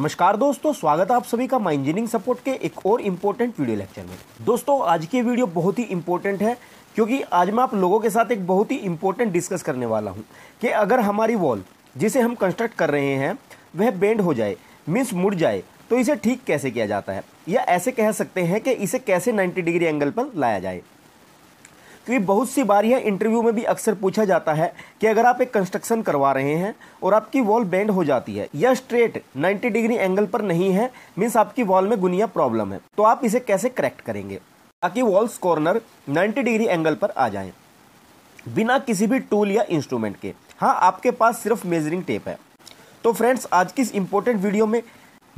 नमस्कार दोस्तों स्वागत है आप सभी का माई इंजीनियरिंग सपोर्ट के एक और इम्पोर्टेंट वीडियो लेक्चर में दोस्तों आज की वीडियो बहुत ही इम्पोर्टेंट है क्योंकि आज मैं आप लोगों के साथ एक बहुत ही इम्पोर्टेंट डिस्कस करने वाला हूं कि अगर हमारी वॉल जिसे हम कंस्ट्रक्ट कर रहे हैं वह बेंड हो जाए मीन्स मुड़ जाए तो इसे ठीक कैसे किया जाता है या ऐसे कह सकते हैं कि इसे कैसे नाइन्टी डिग्री एंगल पर लाया जाए क्योंकि बहुत सी बार यह इंटरव्यू में भी अक्सर पूछा जाता है कि अगर आप एक कंस्ट्रक्शन करवा रहे हैं और आपकी वॉल बेंड हो जाती है या स्ट्रेट 90 डिग्री एंगल पर नहीं है मीन्स आपकी वॉल में गुनिया प्रॉब्लम है तो आप इसे कैसे करेक्ट करेंगे ताकि walls corner ninety degree angle पर आ जाए बिना किसी भी टूल या इंस्ट्रूमेंट के हाँ आपके पास सिर्फ मेजरिंग टेप है तो फ्रेंड्स आज की इस इंपॉर्टेंट वीडियो में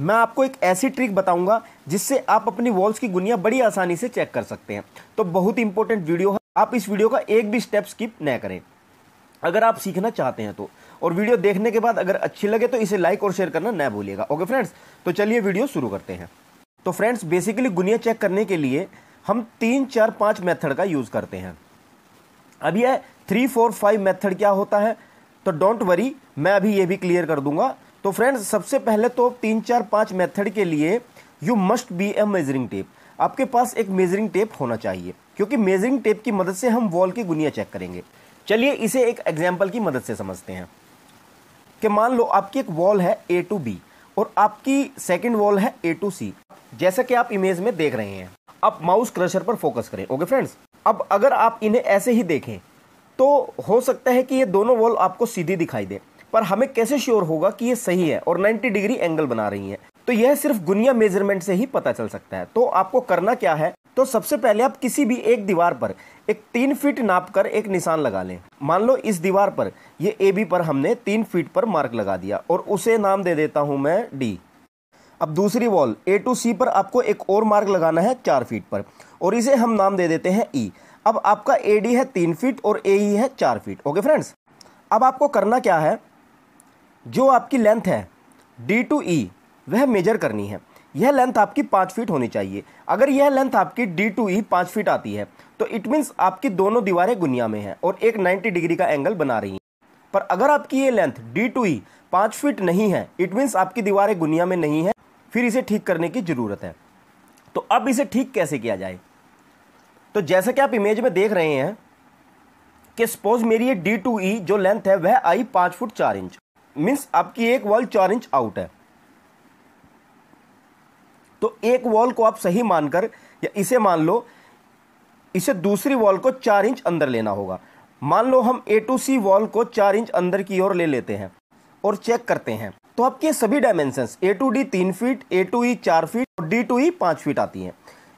मैं आपको एक ऐसी ट्रिक बताऊंगा जिससे आप अपनी वॉल्स की गुनिया बड़ी आसानी से चेक कर सकते हैं तो बहुत इंपॉर्टेंट वीडियो है आप इस वीडियो का एक भी स्टेप स्किप न करें अगर आप सीखना चाहते हैं तो और वीडियो देखने के बाद अगर अच्छी लगे तो इसे लाइक और शेयर करना ना भूलिएगा ओके फ्रेंड्स तो चलिए वीडियो शुरू करते हैं तो फ्रेंड्स बेसिकली गुनिया चेक करने के लिए हम तीन चार पाँच मेथड का यूज़ करते हैं अब यह थ्री फोर फाइव मेथड क्या होता है तो डोंट वरी मैं अभी ये भी क्लियर कर दूंगा तो फ्रेंड्स सबसे पहले तो तीन चार पाँच मेथड के लिए you must be a measuring tape आपके पास एक मेजरिंग टेप होना चाहिए क्योंकि मेजरिंग टेप की मदद से हम वॉल की गुनिया चेक करेंगे चलिए इसे एक एग्जाम्पल की मदद से समझते हैं कि मान लो आपकी एक वॉल है ए टू बी और आपकी सेकेंड वॉल है ए टू सी जैसा कि आप इमेज में देख रहे हैं आप माउस क्रशर पर फोकस करें ओके फ्रेंड्स अब अगर आप इन्हें ऐसे ही देखें तो हो सकता है कि ये दोनों वॉल आपको सीधी दिखाई दे पर हमें कैसे श्योर होगा कि ये सही है और 90 डिग्री एंगल बना रही है तो यह सिर्फ गुनिया मेजरमेंट से ही पता चल सकता है तो आपको करना क्या है तो सबसे पहले आप किसी भी एक दीवार पर एक तीन फीट नाप कर एक निशान लगा लें मान लो इस दीवार पर ये ए बी पर हमने तीन फीट पर मार्क लगा दिया और उसे नाम दे देता हूं मैं डी अब दूसरी वॉल ए टू सी पर आपको एक और मार्क लगाना है चार फीट पर और इसे हम नाम दे देते हैं ई e. अब आपका ए डी है तीन फीट और ए ई है चार फीट ओके फ्रेंड्स अब आपको करना क्या है जो आपकी लेंथ है डी टू ई वह मेजर करनी है यह लेंथ आपकी पाँच फीट होनी चाहिए अगर यह लेंथ आपकी डी टू ई पाँच फीट आती है तो इट मीन्स आपकी दोनों दीवारें गुनिया में हैं और एक 90 डिग्री का एंगल बना रही हैं पर अगर आपकी ये लेंथ डी टू ई पाँच फीट नहीं है इट मीन्स आपकी दीवारें गुनिया में नहीं है फिर इसे ठीक करने की ज़रूरत है तो अब इसे ठीक कैसे किया जाए तो जैसा कि आप इमेज में देख रहे हैं कि सपोज मेरी ये डी टू ई जो लेंथ है वह आई पाँच फुट चार इंच मीन्स आपकी एक वॉल चार इंच आउट है तो एक वॉल को आप सही मानकर या इसे मान लो इसे दूसरी वॉल को चार इंच अंदर लेना होगा मान लो हम ए टू सी वॉल को चार इंच अंदर की ओर ले लेते हैं और चेक करते हैं तो आपके सभी डायमेंशन ए टू डी तीन फीट ए टू ई चार फीट और डी टू ई पाँच फीट आती हैं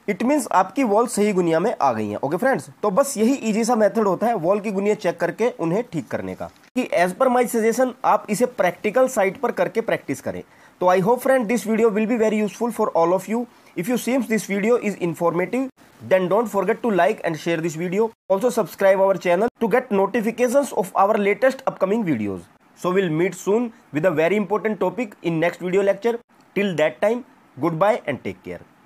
इट मीन्स आपकी वॉल सही गुनिया में आ गई है ओके फ्रेंड्स तो बस यही इजी सा मेथड होता है वॉल की गुनिया चेक करके उन्हें ठीक करने का कि एज पर माई सजेशन आप इसे प्रैक्टिकल साइट पर करके प्रैक्टिस करें तो I hope friend this video will be very useful for all of you if you seems this video is informative then don't forget to like and share this video also subscribe our channel to get notification of our latest upcoming videos so will meet soon with a very important topic in next video lecture till that time good bye and take care